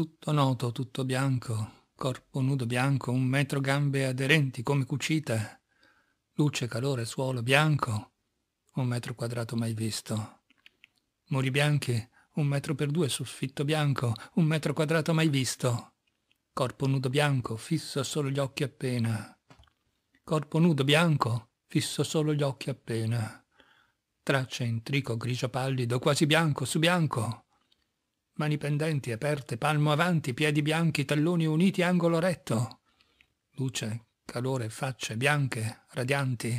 tutto noto, tutto bianco, corpo nudo bianco, un metro gambe aderenti come cucite, luce, calore, suolo bianco, un metro quadrato mai visto. Muri bianchi, un metro per due, soffitto bianco, un metro quadrato mai visto. Corpo nudo bianco, fisso solo gli occhi appena. Corpo nudo bianco, fisso solo gli occhi appena. Tracce in trico grigio pallido, quasi bianco su bianco mani pendenti, aperte, palmo avanti, piedi bianchi, talloni uniti, angolo retto. Luce, calore, facce bianche, radianti,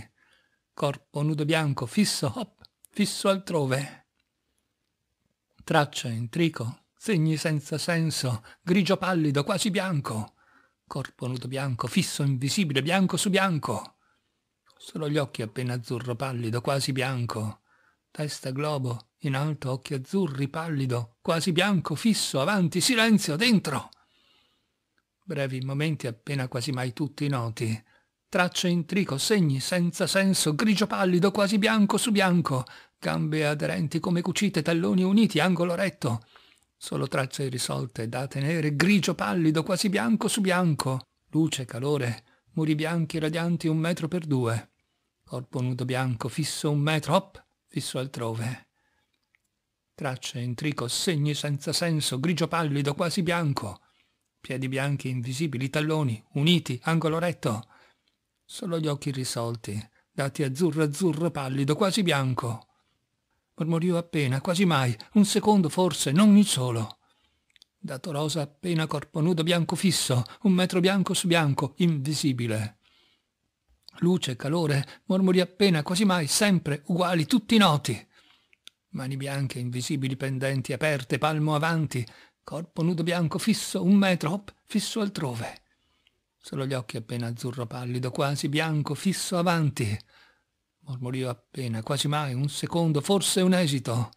corpo nudo bianco, fisso, hop, fisso altrove. Tracce, intrico, segni senza senso, grigio pallido, quasi bianco, corpo nudo bianco, fisso, invisibile, bianco su bianco. Solo gli occhi appena azzurro pallido, quasi bianco, Testa globo, in alto, occhi azzurri, pallido, quasi bianco, fisso, avanti, silenzio, dentro. Brevi momenti appena quasi mai tutti noti. Tracce in trico, segni senza senso, grigio pallido, quasi bianco su bianco, gambe aderenti come cucite, talloni uniti, angolo retto. Solo tracce irrisolte, date nere, grigio pallido, quasi bianco su bianco. Luce, calore, muri bianchi radianti un metro per due. Corpo nudo bianco, fisso un metro, hop, fisso altrove. Tracce, intrico, segni senza senso, grigio pallido, quasi bianco. Piedi bianchi invisibili, talloni, uniti, angolo retto. Solo gli occhi risolti, dati azzurro azzurro pallido, quasi bianco. Mormoriò appena, quasi mai, un secondo forse, non un solo. Dato rosa appena corpo nudo bianco fisso, un metro bianco su bianco, invisibile luce, calore, mormori appena, quasi mai, sempre, uguali, tutti noti. Mani bianche, invisibili, pendenti, aperte, palmo avanti, corpo nudo bianco, fisso, un metro, hop, fisso altrove. Solo gli occhi appena azzurro pallido, quasi bianco, fisso avanti. Mormorio appena, quasi mai, un secondo, forse un esito.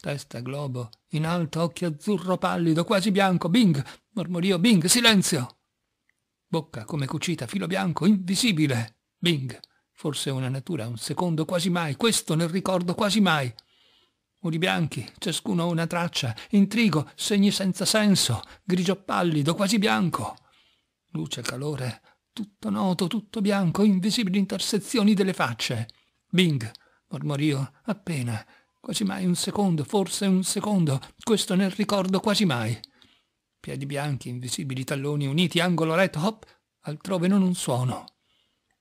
Testa globo, in alto, occhio azzurro pallido, quasi bianco, bing, mormorio, bing, silenzio. Bocca come cucita, filo bianco, invisibile. Bing, forse una natura, un secondo quasi mai, questo nel ricordo quasi mai. Muri bianchi, ciascuno una traccia, intrigo, segni senza senso, grigio pallido, quasi bianco. Luce, calore, tutto noto, tutto bianco, invisibili intersezioni delle facce. Bing, mormorio, appena, quasi mai un secondo, forse un secondo, questo nel ricordo quasi mai. Piedi bianchi, invisibili talloni uniti, angolo retto, hop, altrove non un suono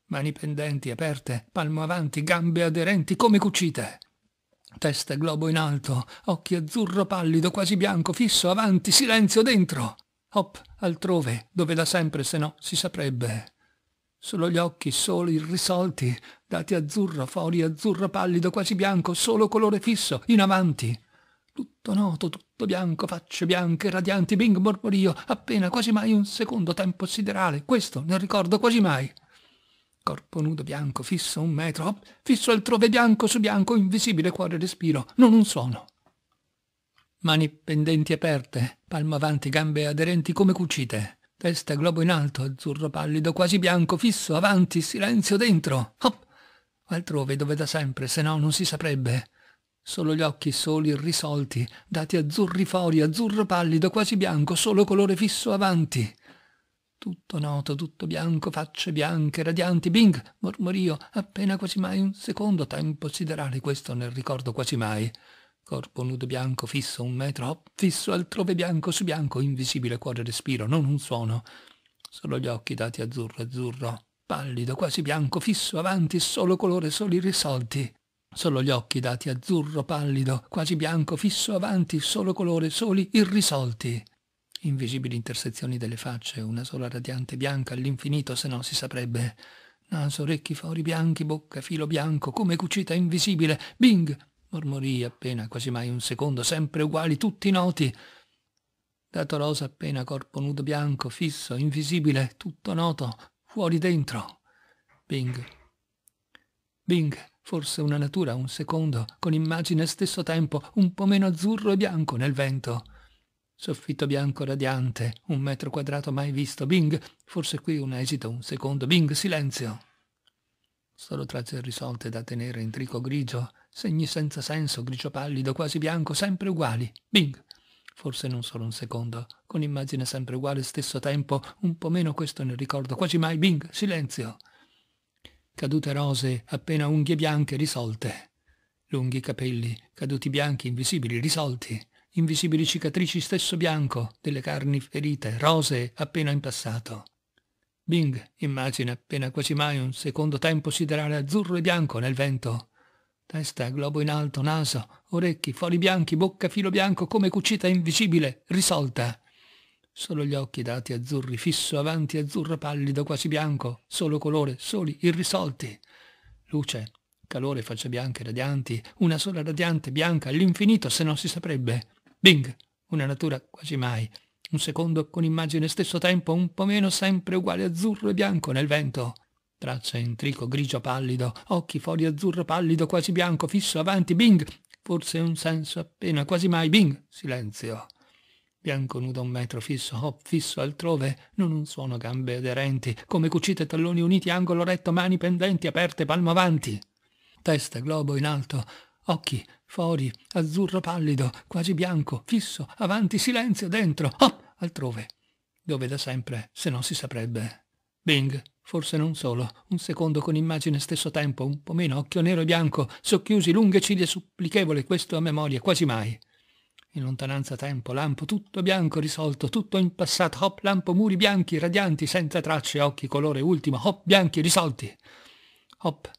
mani pendenti, aperte, palmo avanti, gambe aderenti come cucite. Testa e globo in alto, occhi azzurro pallido, quasi bianco, fisso, avanti, silenzio, dentro. Hop, altrove, dove da sempre, se no, si saprebbe. Solo gli occhi, solo irrisolti, dati azzurro, fori azzurro pallido, quasi bianco, solo colore fisso, in avanti. Tutto noto, tutto bianco, facce bianche, radianti, bing, mormorio, appena, quasi mai un secondo tempo siderale. Questo nel ricordo quasi mai. Corpo nudo bianco, fisso un metro, hop, fisso altrove bianco su bianco, invisibile cuore respiro, non un suono. Mani pendenti aperte, palmo avanti, gambe aderenti come cucite. Testa globo in alto, azzurro pallido, quasi bianco, fisso, avanti, silenzio dentro. Hop! Altrove dove da sempre, se no non si saprebbe. Solo gli occhi soli irrisolti, dati azzurri fori, azzurro pallido, quasi bianco, solo colore fisso avanti tutto noto, tutto bianco, facce bianche, radianti, bing, mormorio, appena quasi mai un secondo, tempo siderale, questo nel ricordo quasi mai. Corpo nudo bianco, fisso un metro, oh, fisso altrove bianco su bianco, invisibile cuore respiro, non un suono. Solo gli occhi dati azzurro azzurro, pallido, quasi bianco, fisso avanti, solo colore, soli risolti. Solo gli occhi dati azzurro pallido, quasi bianco, fisso avanti, solo colore, soli irrisolti invisibili intersezioni delle facce, una sola radiante bianca all'infinito, se no si saprebbe naso, orecchi, fori bianchi, bocca, filo bianco, come cucita invisibile, bing, mormorì appena quasi mai un secondo, sempre uguali, tutti noti. Dato rosa appena corpo nudo bianco, fisso, invisibile, tutto noto, fuori dentro. Bing. Bing, forse una natura, un secondo, con immagine stesso tempo, un po' meno azzurro e bianco nel vento. Soffitto bianco radiante, un metro quadrato mai visto. Bing, forse qui un esito, un secondo. Bing, silenzio. Solo tracce irrisolte da tenere in trico grigio, segni senza senso, grigio pallido, quasi bianco, sempre uguali. Bing. Forse non solo un secondo, con immagine sempre uguale, stesso tempo, un po' meno questo nel ricordo, quasi mai. Bing, silenzio. Cadute rose, appena unghie bianche risolte. Lunghi capelli, caduti bianchi, invisibili, risolti invisibili cicatrici stesso bianco delle carni ferite, rosee appena in passato. Bing immagina appena quasi mai un secondo tempo siderale azzurro e bianco nel vento. Testa, globo in alto, naso, orecchi, fori bianchi, bocca, filo bianco come cucita invisibile, risolta. Solo gli occhi dati azzurri, fisso avanti, azzurro pallido, quasi bianco, solo colore, soli, irrisolti. Luce, calore, facce bianche, radianti, una sola radiante, bianca, all'infinito se non si saprebbe. Bing, una natura quasi mai. Un secondo con immagine stesso tempo, un po' meno sempre uguale azzurro e bianco nel vento. Traccia in trico grigio pallido, occhi fuori azzurro pallido, quasi bianco, fisso avanti, bing! Forse un senso appena, quasi mai, bing! Silenzio. Bianco nudo un metro fisso, hop fisso altrove, non un suono gambe aderenti, come cucite talloni uniti, angolo retto, mani pendenti, aperte, palmo avanti. Testa globo in alto, Occhi, fori, azzurro pallido, quasi bianco, fisso, avanti, silenzio, dentro, hop, oh, altrove, dove da sempre, se non si saprebbe. Bing, forse non solo, un secondo con immagine stesso tempo, un po' meno, occhio nero e bianco, socchiusi, lunghe ciglia supplichevole, questo a memoria, quasi mai. In lontananza tempo, lampo, tutto bianco risolto, tutto impassato, hop, lampo, muri bianchi, radianti, senza tracce, occhi, colore, ultimo, hop, bianchi, risolti. Hop,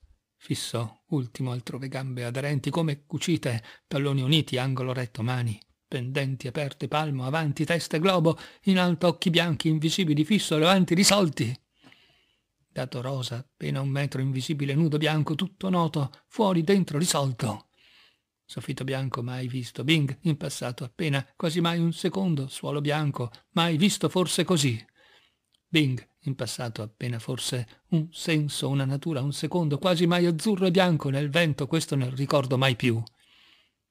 fissò, ultimo altrove gambe aderenti come cucite, talloni uniti, angolo retto, mani pendenti aperte, palmo, avanti, testa e globo, in alto occhi bianchi, invisibili, fisso, levanti, risolti. Dato rosa, appena un metro, invisibile, nudo, bianco, tutto noto, fuori, dentro, risolto. Soffitto bianco, mai visto, bing, in passato, appena, quasi mai un secondo, suolo bianco, mai visto forse così. Bing, in passato appena forse un senso, una natura, un secondo, quasi mai azzurro e bianco nel vento, questo non ricordo mai più.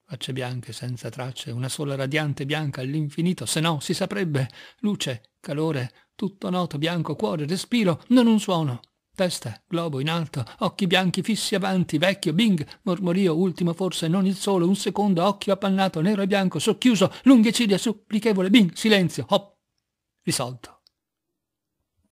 Facce bianche, senza tracce, una sola radiante bianca all'infinito, se no si saprebbe, luce, calore, tutto noto, bianco, cuore, respiro, non un suono. Testa, globo in alto, occhi bianchi fissi avanti, vecchio, bing, mormorio, ultimo forse, non il solo, un secondo, occhio appannato, nero e bianco, socchiuso, lunghe ciglia, supplichevole, bing, silenzio, hop, risolto.